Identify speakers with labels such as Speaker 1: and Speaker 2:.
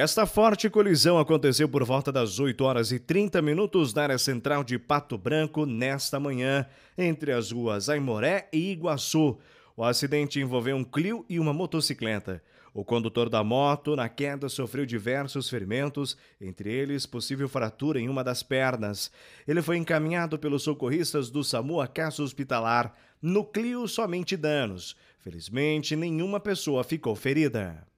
Speaker 1: Esta forte colisão aconteceu por volta das 8 horas e 30 minutos na área central de Pato Branco nesta manhã, entre as ruas Aimoré e Iguaçu. O acidente envolveu um Clio e uma motocicleta. O condutor da moto, na queda, sofreu diversos ferimentos, entre eles possível fratura em uma das pernas. Ele foi encaminhado pelos socorristas do SAMU a casa hospitalar. No Clio, somente danos. Felizmente, nenhuma pessoa ficou ferida.